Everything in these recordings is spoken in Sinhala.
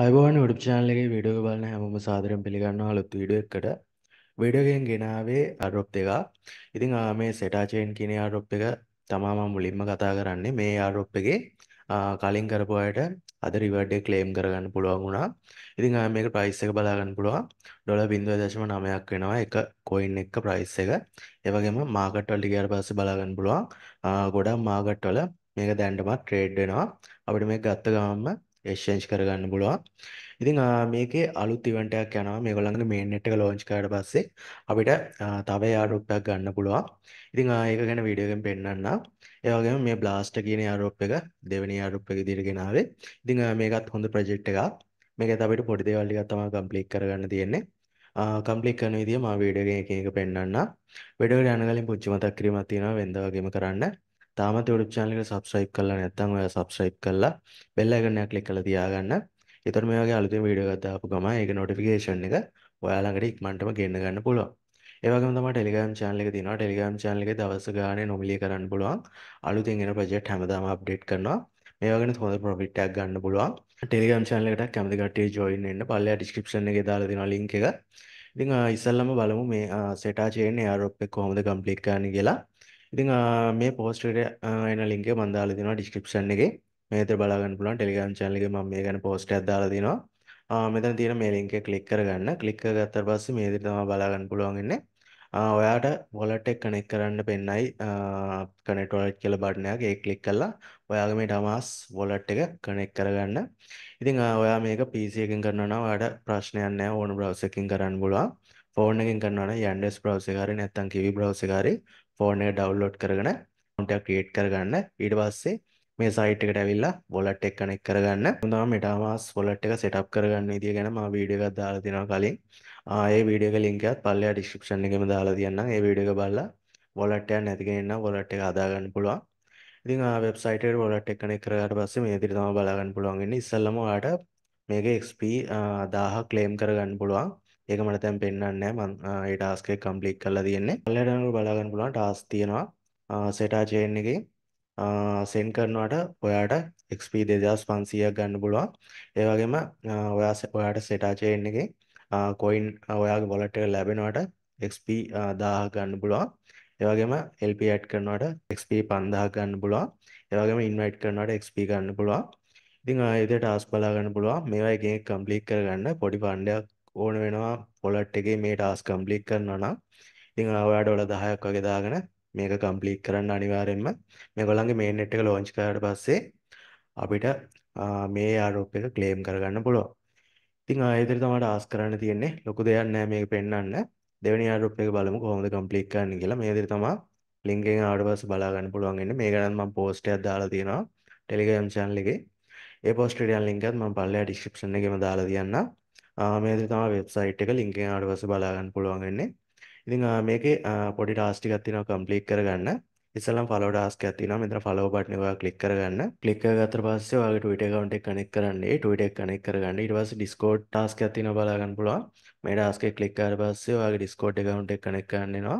අයිබෝන් ඩ් චානලගේ විඩියෝ බලන හැම සාදරෙන් පිළිගන්නවා අලුත් වීඩුව එකට විඩියෝගෙන් ගෙනාවේ අඩොප් එකා ඉතින් මේ සෙටාචයෙන් කියන ආඩොප් එක තමා මම මුලින්ම කතා කරන්නේ මේ ආඩොප් එකේ කලින් කරපු අයට අද රිවර්ඩ් එක ක්ලේම් කරගන්න පුළුවන් වුණා. ඉතින් ආ මේක ප්‍රයිස් එක බලා ගන්න පුළුවන්. ඩොලර් 0.9ක් වෙනවා එක කොයින් එක ප්‍රයිස් එක. ඒ වගේම මාකට් වලට ගියාට පස්සේ බලා ගන්න පුළුවන්. ගොඩක් මාකට් වල මේක දැන්නමත් ට්‍රේඩ් වෙනවා. අපිට මේක ගත්ත ගමන්ම එක්ස්චේන්ජ් කරගන්න පුළුවන්. ඉතින් මේකේ අලුත් ඉවෙන්ට් එකක් යනවා. මේගොල්ලන්ගේ මේන් net එක ලොන්ච් කරාට පස්සේ අපිට තව airdrop එකක් ගන්න පුළුවන්. ඉතින් ඒක ගැන වීඩියෝ එකෙන් පෙන්නන්න. ඒ වගේම මේ blast කියන airdrop එක දෙවෙනි airdrop එක විදිහට ගෙනාවේ. ඉතින් මේකත් හොඳ project එකක්. මේකත් අපිට පොඩි දේවල් ටිකක් තමයි complete කරගන්න තියෙන්නේ. කම්පලික් කරන විදිහ මා වීඩියෝ එකෙන් එක එක පෙන්වන්න. වීඩියෝ එක යන කලින් පුංචි මතක් කිරීමක් තියෙනවා වෙනදා වගේම කරන්න. තාමත් YouTube channel එකට subscribe කරලා නැත්නම් ඔයා subscribe කරලා bell icon එක click කරලා තියාගන්න. එතකොට මේ වගේ අලුතින් වීඩියෝ එකක් දාපු ගමන් ඒකේ notification එක ඔයාලා ළඟට ඉක්මනටම ගෙන්න ගන්න පුළුවන්. ඒ වගේම තමයි Telegram channel එක තියෙනවා. Telegram channel එකේ දවස් ගානේ නොමිලිය කරන්න පුළුවන්. අලුතින් එන project හැමදාම update කරනවා. මේ වගේ හොඳ profit එකක් ගන්න පුළුවන්. ටෙලිගම් චැනලකට කැමති කටේ ජොයින් එන්න පල්ලයා ඩිස්ක්‍රිප්ෂන් එකේ දාලා දෙනවා ලින්ක් එක. ඉතින් ඉස්සල්ලාම බලමු මේ සෙටා චේන් එයාරොප් එක කොහොමද කම්ප්ලීට් කරන්න කියලා. ඉතින් මේ පෝස්ට් එකට එන ලින්ක් එක මම දාලා දෙනවා description එකේ. මේ විතර බලා ගන්න පුළුවන් Telegram channel එකේ මම මේ ගැන post එකක් දාලා දෙනවා. මෙතන තියෙන මේ link එක click කරගන්න. click කරගත්තාට පස්සේ මේ විදිහට තමයි බලා ගන්න පුළුවන් ඉන්නේ. ඔයාට wallet එක connect කරන්න පෙන්නයි connect wallet කියලා බටන් එකක්. ඒක click කළා ඔයාගේ මේ Damas wallet එක connect කරගන්න. ඉතින් ඔයා මේක PC එකෙන් කරනවා නම් ඔයාට ප්‍රශ්නයක් නැහැ. ඕන browser එකකින් කරන්න පුළුවන්. ෆෝන් එකෙන් කරනවා නම් Yandex browser එක හරි නැත්නම් Kiwi browser එක හරි ෆෝන් එක ඩවුන්ලෝඩ් කරගෙන account එකක් create කරගන්න. ඊට පස්සේ මේ සයිට් එකට ඇවිල්ලා wallet එක connect කරගන්න. මුදාම MetaMask wallet එක setup කරගන්න විදිය ගැන මම වීඩියෝ එකක් දාලා දෙනවා කලින්. ඒ වීඩියෝ එක link එකත් පල්ලෙහා description එකෙම දාලා තියන්නම්. ඒ වීඩියෝ එක බලලා wallet එකක් නැති කෙනෙක් නම් wallet එක හදාගන්න පුළුවන්. ඉතින් වෙබ්සයිට ොලට එක්න කරට පස්ස මේ දිරිතම බලාගන්න පුළුවන්ගෙන ඉස්සල්ලම වාට මේක එක්ස්ප දාහ ක්ලේම් කරගන්න පුළුවන් ඒක මට තැන් පෙන්න්නන්නේ මං ඒ ටාස්කේ කම්ප්ලික් කරලා තියෙන්නේ පල්ලටනු බලාගන්න පුළුවන් ටාස් තියෙනවා සෙටා චේන් එකේ සෙන් කරනවාට ඔයාට එක්ප දෙදස් පන්සියක් ගන්න පුළුවන් ඒවගේම ඔයා ඔයාට සෙටාචයෙන් එක කොයින් ඔයාගේ බොලට ලැබෙනවාට එක්ප දාහ ගන්න පුළුවන් ඒවගේම එල්ප ඇට් කරනවාට එක්ප පන්දාහ ගන්න පුළුවන් ඒවගේම ඉන්වයිට් කරනවාට එක්ප ගන්න පුළුවන් ඉතිං ආයත ටාස් බලාගන්න පුළුවන් මේවා එක කම්පලික් කරගන්න පොඩි පණ්ඩයක් ඕන වෙනවා පොලට් එකේ මේ ටාස්ක් කම්ප්ලීට් කරනවා නම් ඉතින් ඔයාලට ඔල 10ක් වගේ දාගෙන මේක කම්ප්ලීට් කරන්න අනිවාර්යෙන්ම මේගොල්ලන්ගේ මේන් net එක ලොන්ච් කරාට පස්සේ අපිට මේ ආරෝප එක ක්ලේම් කරගන්න පුළුවන්. ඉතින් ආයෙ ඉදිරියට තමයි ටාස්ක් කරන්න තියෙන්නේ. ලොකු දෙයක් නෑ මේක පෙන්වන්න. දෙවෙනි ආරෝප එක බලමු කොහොමද කම්ප්ලීට් කරන්න කියලා. මේ ඉදිරියට තමයි link එකෙන් ආවට පස්සේ බලා ගන්න පුළුවන් වෙන්නේ. මේක නම් මම post එකක් දාලා තියෙනවා Telegram channel එකේ. ඒ post එකේ ලින්ක් එකත් මම පල්ලෙහා description එකේම දාලා තියන්නම්. මේ විදිහට තමයි වෙබ්සයිට් එක ලින්ක් එක ආවට පස්සේ බලා ගන්න පුළුවන් වෙන්නේ. ඉතින් මේකේ පොඩි ටාස්ක් ටිකක් තියෙනවා කම්ප්ලීට් කරගන්න. ඉස්සලම් ෆලෝ ටාස්ක් එකක් තියෙනවා. මෙතන ෆලෝ බටන් එක ඔයා ක්ලික් කරගන්න. ක්ලික් කරගත්තට පස්සේ ඔයාගේ Twitter account එක කනෙක්ට් කරන්න. ඒ Twitter එක කනෙක්ට් කරගන්න. ඊට පස්සේ Discord ටාස්ක් එකක් තියෙනවා බලා ගන්න පුළුවන්. මේ ටාස්ක් එක ක්ලික් කරලා පස්සේ ඔයාගේ Discord account එක කනෙක්ට් කරන්න එනවා.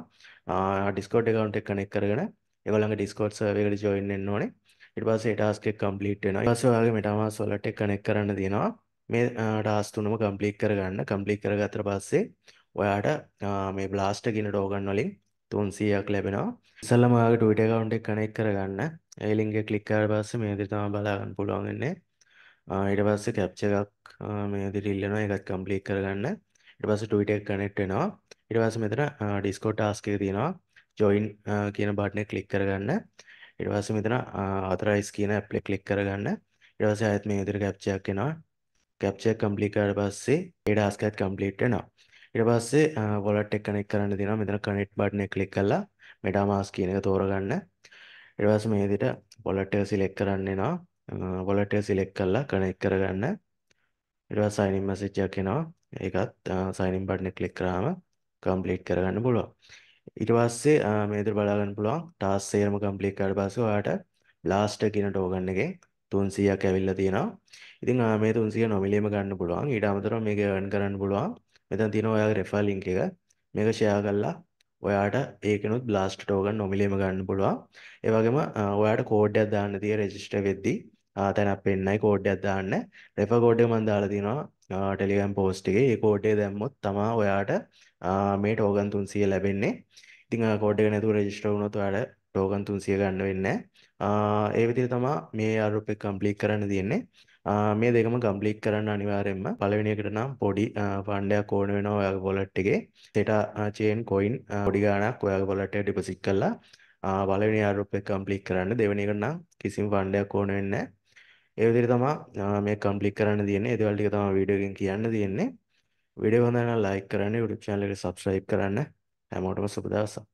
Discord account එක කනෙක්ට් කරගෙන ඒගොල්ලන්ගේ Discord server එකට join වෙන්න ඕනේ. ඊට පස්සේ ටාස්ක් එක කම්ප්ලීට් වෙනවා. ඊට පස්සේ ඔයාගේ MetaMask wallet එක කනෙක්ට් කරන්න තියෙනවා. මේ ටාස් තුනම කම්ප්ලීට් කරගන්න කම්ප්ලීට් කරගත්තට පස්සේ ඔයාට මේ බ්ලාස්ට කියන ඩෝගන් වලින් 300ක් ලැබෙනවා. ඉස්සල්ලාම ඔයාගේ Twitter account එක connect කරගන්න. ඒ link එක click කරලා පස්සේ මේ විදිහට තමයි බලා ගන්න පුළුවන් වෙන්නේ. ඊට පස්සේ capture එකක් මේ විදිහට ඉල්ලනවා. ඒකත් complete කරගන්න. ඊට පස්සේ Twitter එක connect වෙනවා. ඊට පස්සේ මෙතන Discord task එක තියෙනවා. join කියන බටන් එක click කරගන්න. ඊට පස්සේ මෙතන authorize කියන app එක click කරගන්න. ඊට පස්සේ ආයෙත් මේ විදිහට capture එකක් එනවා. කැප්චර් කම්ප්ලීට් කරලා පස්සේ ඒ ටාස්ක් එකත් කම්ප්ලීට් වෙනවා. ඊට පස්සේ wallet එක කනෙක්ට් කරන්න දෙනවා. මෙතන connect button එක click කරලා MetaMask කියන එක තෝරගන්න. ඊට පස්සේ මේ විදිහට wallet එක select කරන්න එනවා. wallet එක select කරලා connect කරගන්න. ඊට පස්සේ sign in message එකක් එනවා. ඒකත් sign in button එක click කරාම complete කරගන්න පුළුවන්. ඊට පස්සේ මේ විදිහට බලා ගන්න පුළුවන්. ටාස්ක් එකම complete කරලා පස්සේ ඔයාලට blast කියන ටෝකන් එකෙන් 300ක් ඇවිල්ලා තියෙනවා. ඉතින් මේ 300 නොමිලේම ගන්න පුළුවන්. ඊට අමතරව මේක earn කරන්න පුළුවන්. මෙතන තියෙනවා ඔයාගේ referral link එක. මේක share කරලා ඔයාට ඒකනොත් blast token නොමිලේම ගන්න පුළුවන්. ඒ වගේම ඔයාට කෝඩ් එකක් දාන්න තියෙ register වෙද්දී තැනක් පෙන්නයි කෝඩ් එකක් දාන්න. refer code එක මම දාලා තියෙනවා Telegram post එකේ. ඒ කෝඩ් එක දැම්මොත් තමයි ඔයාට මේ token 300 ලැබෙන්නේ. ඉතින් කෝඩ් එක නැතුව register වුණොත් ඔයාලට ටෝකන් 300 ගන්න වෙන්නේ ඒ විදිහට තමයි මේ අරුපේ කම්ප්ලීට් කරන්න තියෙන්නේ. මේ දෙකම ගම්ප්ලික් කරන්න අනිවාරෙන්ම පලවෙනිකට නම් පොඩි ෆන්ඩයක් ඕන වෙන ඔයාග පොලට් එකේ තෙට චේන් කොයින් පොඩි ගානක් ඔයාග පොලට ඩිපසික් කල්ලා බලවෙනි අරුප කම්පලික් කරන්න දෙවනිකරන්න කිසිම් ෆන්ඩයක් ඕන වෙන්න ඒවිදිරි තමා මේ කම්පලික් කරන්න තියන්නේ එදවල්ටික තම විඩියගෙන් කියන්න තියෙන්නේ විඩ හොඳන ලයික් කරන්න ුඩු චාලක සබස්්‍රයිප් කරන්න හැමෝටම සුපදසා